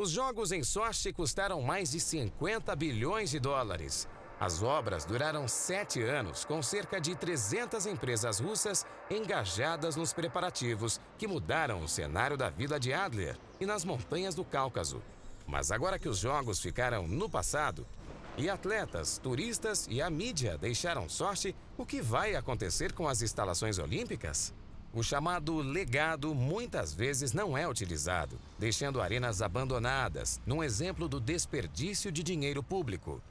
Os jogos em Sochi custaram mais de 50 bilhões de dólares. As obras duraram sete anos, com cerca de 300 empresas russas engajadas nos preparativos, que mudaram o cenário da vida de Adler e nas montanhas do Cáucaso. Mas agora que os jogos ficaram no passado, e atletas, turistas e a mídia deixaram sorte, o que vai acontecer com as instalações olímpicas? O chamado legado muitas vezes não é utilizado, deixando arenas abandonadas, num exemplo do desperdício de dinheiro público.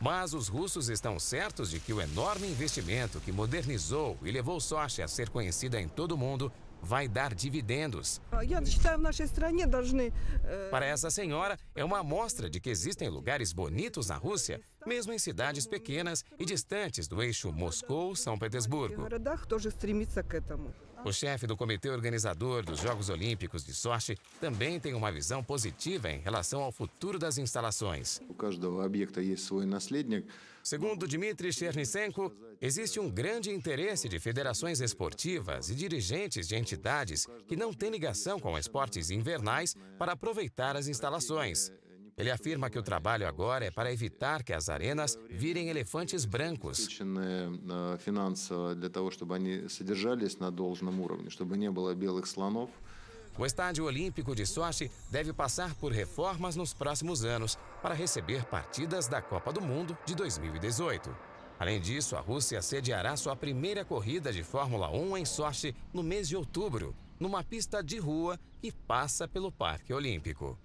Mas os russos estão certos de que o enorme investimento que modernizou e levou Sochi a ser conhecida em todo o mundo vai dar dividendos. Э, Para essa senhora, é uma amostra de que existem lugares bonitos na Rússia, mesmo em cidades pequenas e distantes do eixo Moscou-São Petersburgo. O chefe do comitê organizador dos Jogos Olímpicos de Sochi também tem uma visão positiva em relação ao futuro das instalações. Segundo Dmitry Chernysenko, existe um grande interesse de federações esportivas e dirigentes de entidades que não têm ligação com esportes invernais para aproveitar as instalações. Ele afirma que o trabalho agora é para evitar que as arenas virem elefantes brancos. Э, o Estádio Olímpico de Sochi deve passar por reformas nos próximos anos para receber partidas da Copa do Mundo de 2018. Além disso, a Rússia sediará sua primeira corrida de Fórmula 1 em Sochi no mês de outubro, numa pista de rua que passa pelo Parque Olímpico.